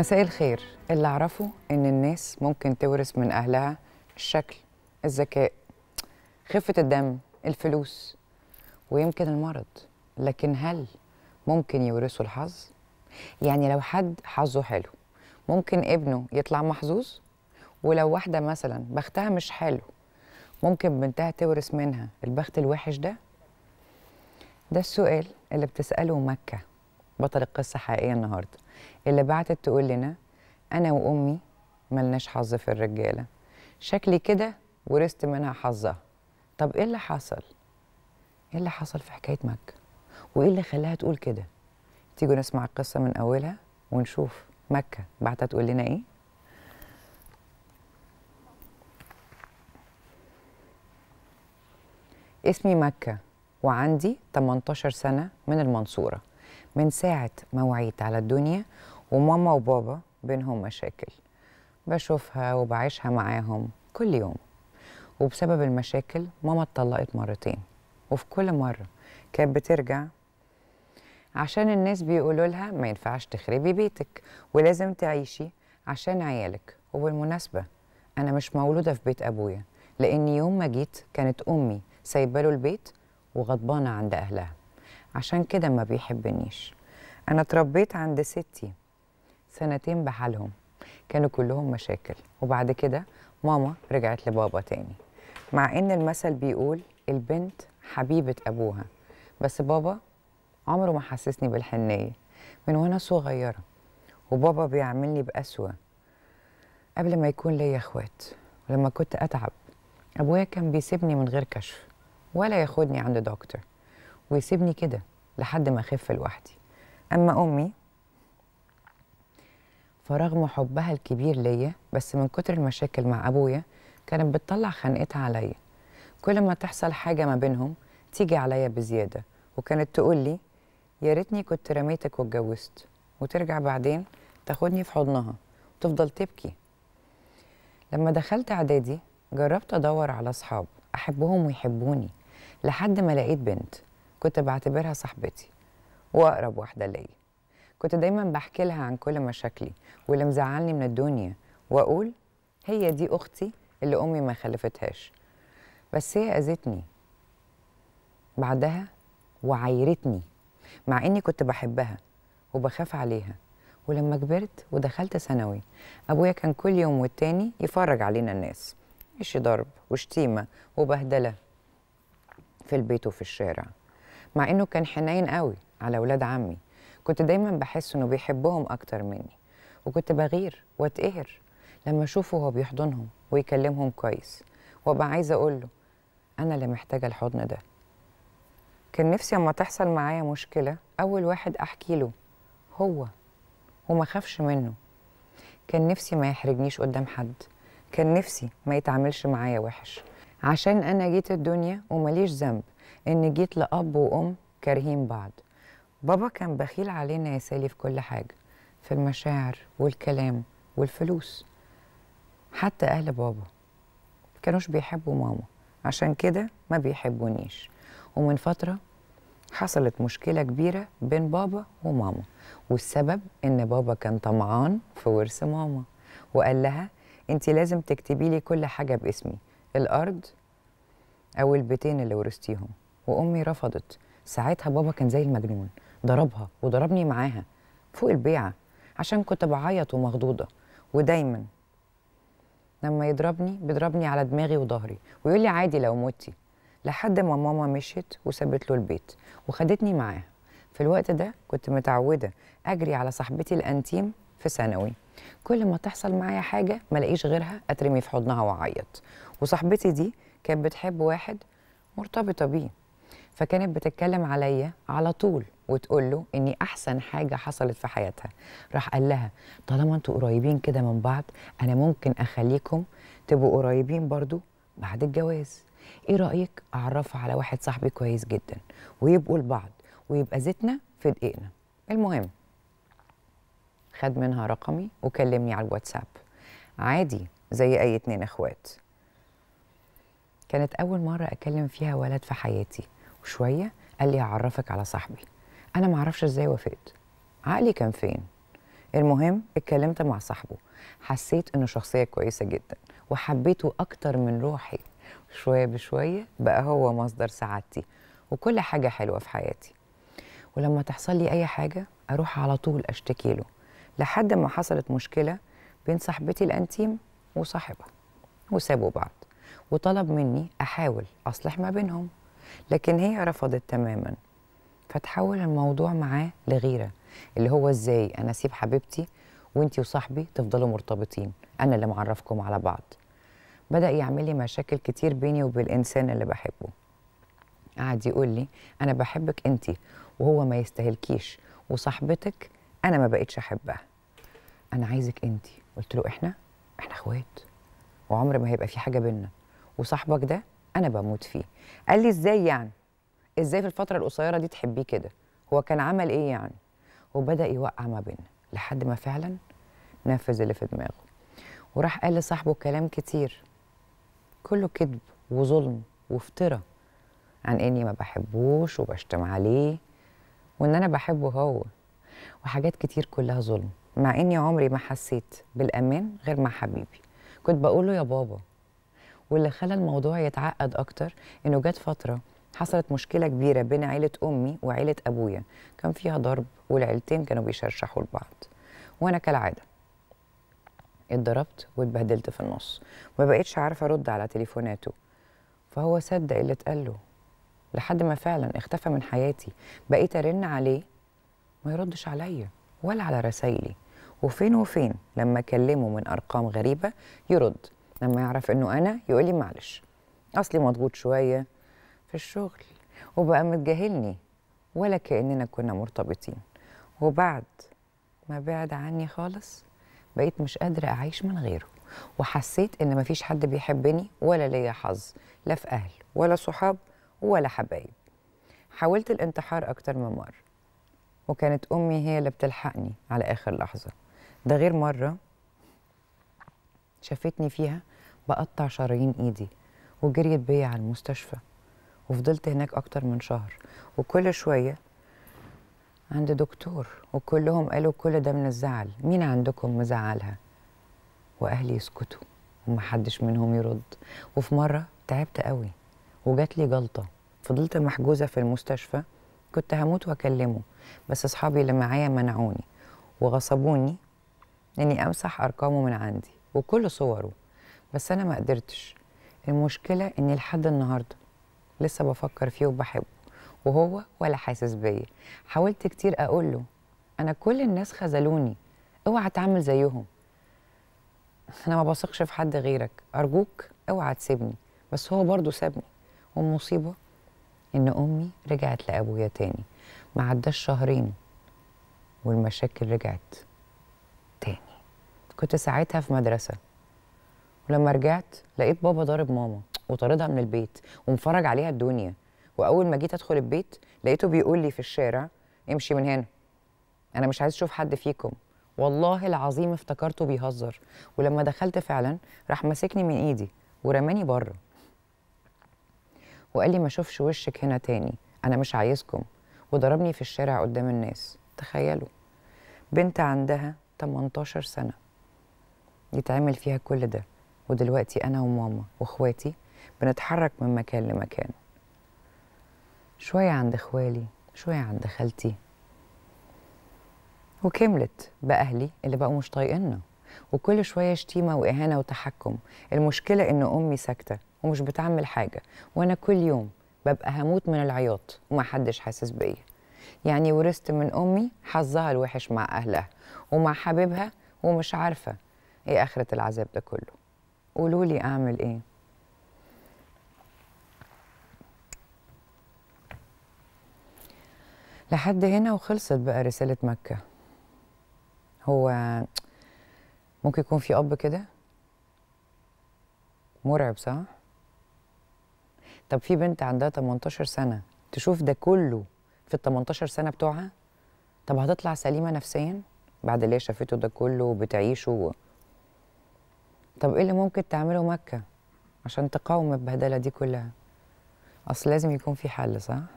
مساء الخير اللي اعرفه ان الناس ممكن تورث من اهلها الشكل الذكاء خفه الدم الفلوس ويمكن المرض لكن هل ممكن يورثوا الحظ يعني لو حد حظه حلو ممكن ابنه يطلع محظوظ ولو واحده مثلا بختها مش حلو ممكن بنتها تورث منها البخت الوحش ده ده السؤال اللي بتساله مكه بطل القصه حقيقيه النهارده اللي بعتت تقول لنا انا وامي ملناش حظ في الرجاله شكلي كده ورثت منها حظها طب ايه اللي حصل ايه اللي حصل في حكايه مكه وايه اللي خلاها تقول كده تيجوا نسمع القصه من اولها ونشوف مكه بعتها تقول لنا ايه اسمي مكه وعندي 18 سنه من المنصوره من ساعة ما وعيت على الدنيا وماما وبابا بينهم مشاكل بشوفها وبعيشها معاهم كل يوم وبسبب المشاكل ماما اتطلقت مرتين وفي كل مرة كانت بترجع عشان الناس بيقولوا لها ما ينفعش تخربي بيتك ولازم تعيشي عشان عيالك وبالمناسبة أنا مش مولودة في بيت أبويا لأن يوم ما جيت كانت أمي سايباله البيت وغضبانة عند أهلها عشان كده ما بيحبنيش انا اتربيت عند ستي سنتين بحالهم كانوا كلهم مشاكل وبعد كده ماما رجعت لبابا تاني مع ان المثل بيقول البنت حبيبة ابوها بس بابا عمره ما حسسني بالحنية من وانا صغيرة وبابا بيعملني بأسوأ قبل ما يكون ليا اخوات ولما كنت اتعب ابويا كان بيسيبني من غير كشف ولا ياخدني عند دكتور ويسيبني كده لحد ما اخف لوحدي اما امي فرغم حبها الكبير ليا بس من كتر المشاكل مع ابويا كانت بتطلع خنقتها عليا كل ما تحصل حاجه ما بينهم تيجي عليا بزياده وكانت تقول لي يا ريتني كنت رميتك واتجوزت وترجع بعدين تاخدني في حضنها وتفضل تبكي لما دخلت اعدادي جربت ادور على اصحاب احبهم ويحبوني لحد ما لقيت بنت كنت بعتبرها صاحبتي وأقرب واحدة ليا كنت دايما بحكي لها عن كل مشاكلي واللي مزعلني من الدنيا وأقول هي دي أختي اللي أمي ما خلفتهاش بس هي أذتني بعدها وعايرتني مع إني كنت بحبها وبخاف عليها ولما كبرت ودخلت ثانوي أبويا كان كل يوم والتاني يفرج علينا الناس اشي ضرب وشتيمة وبهدلة في البيت وفي الشارع مع انه كان حنين قوي على اولاد عمي كنت دايما بحس انه بيحبهم اكتر مني وكنت بغير واتقهر لما اشوفه وهو بيحضنهم ويكلمهم كويس وابقى عايزه اقول له انا اللي محتاجه الحضن ده كان نفسي اما تحصل معايا مشكله اول واحد احكي له هو وما خافش منه كان نفسي ما يحرجنيش قدام حد كان نفسي ما يتعاملش معايا وحش عشان انا جيت الدنيا ومليش ذنب إن جيت لأب وأم كارهين بعض بابا كان بخيل علينا يا سالي في كل حاجة في المشاعر والكلام والفلوس حتى أهل بابا كانوش بيحبوا ماما عشان كده ما بيحبونيش ومن فترة حصلت مشكلة كبيرة بين بابا وماما والسبب إن بابا كان طمعان في ورث ماما وقال لها أنت لازم تكتبي لي كل حاجة باسمي الأرض أو البيتين اللي ورثتيهم وامي رفضت ساعتها بابا كان زي المجنون ضربها وضربني معاها فوق البيعه عشان كنت بعيط ومخضوضه ودايما لما يضربني بيضربني على دماغي وظهري ويقول لي عادي لو متي لحد ما ماما مشيت وسابت له البيت وخدتني معاها في الوقت ده كنت متعوده اجري على صاحبتي الانتيم في ثانوي كل ما تحصل معايا حاجه ما الاقيش غيرها اترمي في حضنها واعيط وصاحبتي دي كانت بتحب واحد مرتبطه بيه فكانت بتتكلم عليا على طول وتقول له اني احسن حاجه حصلت في حياتها راح قال لها طالما انتوا قريبين كده من بعض انا ممكن اخليكم تبقوا قريبين برضو بعد الجواز ايه رايك اعرفها على واحد صاحبي كويس جدا ويبقوا لبعض ويبقى زيتنا في دقيقنا المهم خد منها رقمي وكلمني على الواتساب عادي زي اي اتنين اخوات كانت اول مره اكلم فيها ولد في حياتي وشويه قال لي هعرفك على صاحبي انا معرفش ازاي وافقت عقلي كان فين المهم اتكلمت مع صاحبه حسيت انه شخصيه كويسه جدا وحبيته اكتر من روحي شويه بشويه بقى هو مصدر سعادتي وكل حاجه حلوه في حياتي ولما تحصل لي اي حاجه اروح على طول اشتكي له لحد ما حصلت مشكله بين صاحبتي الانتيم وصاحبها وسابوا بعض وطلب مني احاول اصلح ما بينهم لكن هي رفضت تماما فتحول الموضوع معاه لغيره اللي هو ازاي انا اسيب حبيبتي وانتي وصاحبي تفضلوا مرتبطين انا اللي معرفكم على بعض بدا يعمل لي مشاكل كتير بيني وبين الانسان اللي بحبه قعد يقول لي انا بحبك انتي وهو ما يستهلكيش وصاحبتك انا ما بقتش احبها انا عايزك انتي قلت له احنا احنا اخوات وعمر ما هيبقى في حاجه بينا وصاحبك ده انا بموت فيه قال لي ازاي يعني ازاي في الفتره القصيره دي تحبيه كده هو كان عمل ايه يعني وبدا يوقع ما بيننا لحد ما فعلا نفذ اللي في دماغه وراح قال لصاحبه كلام كتير كله كذب وظلم وافتراء عن اني ما بحبوش وبشتم عليه وان انا بحبه هو وحاجات كتير كلها ظلم مع اني عمري ما حسيت بالامان غير مع حبيبي كنت بقول له يا بابا واللي خلى الموضوع يتعقد اكتر انه جت فتره حصلت مشكله كبيره بين عيله امي وعيله ابويا كان فيها ضرب والعيلتين كانوا بيشرشحوا لبعض وانا كالعاده اتضربت واتبهدلت في النص ما بقتش عارفه ارد على تليفوناته فهو صدق اللي اتقال له لحد ما فعلا اختفى من حياتي بقيت ارن عليه ما يردش عليا ولا على رسايلي وفين وفين لما اكلمه من ارقام غريبه يرد لما يعرف انه انا يقول لي معلش اصلي مضغوط شويه في الشغل وبقى متجاهلني ولا كاننا كنا مرتبطين وبعد ما بعد عني خالص بقيت مش قادره اعيش من غيره وحسيت ان مفيش حد بيحبني ولا ليا حظ لا في اهل ولا صحاب ولا حبايب حاولت الانتحار اكتر من مره وكانت امي هي اللي بتلحقني على اخر لحظه ده غير مره شافتني فيها بقطع شرايين ايدي وجريت بيا على المستشفى وفضلت هناك اكتر من شهر وكل شويه عند دكتور وكلهم قالوا كل ده من الزعل مين عندكم مزعلها واهلي يسكتوا ومحدش منهم يرد وفي مره تعبت قوي وجات لي جلطه فضلت محجوزه في المستشفى كنت هموت واكلمه بس اصحابي اللي معايا منعوني وغصبوني اني امسح ارقامه من عندي وكل صوره بس انا ما قدرتش المشكله اني لحد النهارده لسه بفكر فيه وبحبه وهو ولا حاسس بيا حاولت كتير اقول له انا كل الناس خذلوني اوعى اتعامل زيهم انا ما بثقش في حد غيرك ارجوك اوعى تسيبني بس هو برضه سابني والمصيبه ان امي رجعت لابويا تاني ما عداش شهرين والمشاكل رجعت كنت ساعتها في مدرسه ولما رجعت لقيت بابا ضارب ماما وطاردها من البيت ومفرج عليها الدنيا واول ما جيت ادخل البيت لقيته بيقول لي في الشارع امشي من هنا انا مش عايز اشوف حد فيكم والله العظيم افتكرته بيهزر ولما دخلت فعلا راح ماسكني من ايدي ورماني بره وقال لي ما اشوفش وشك هنا تاني انا مش عايزكم وضربني في الشارع قدام الناس تخيلوا بنت عندها 18 سنه يتعمل فيها كل ده ودلوقتي أنا وماما وإخواتي بنتحرك من مكان لمكان شوية عند إخوالي شوية عند خالتي وكملت بأهلي اللي بقوا مش طايقيننا وكل شوية شتيمة وإهانة وتحكم المشكلة إن أمي ساكتة ومش بتعمل حاجة وأنا كل يوم ببقى هموت من العياط ومحدش حاسس بيا يعني ورثت من أمي حظها الوحش مع أهلها ومع حبيبها ومش عارفة ايه اخره العذاب ده كله قولوا لي اعمل ايه لحد هنا وخلصت بقى رساله مكه هو ممكن يكون في اب كده مرعب صح طب في بنت عندها 18 سنه تشوف ده كله في ال 18 سنه بتوعها طب هتطلع سليمه نفسيا بعد اللي هي شافته ده كله وبتعيشه طب ايه اللي ممكن تعمله مكه عشان تقاوم البهدله دي كلها اصل لازم يكون في حل صح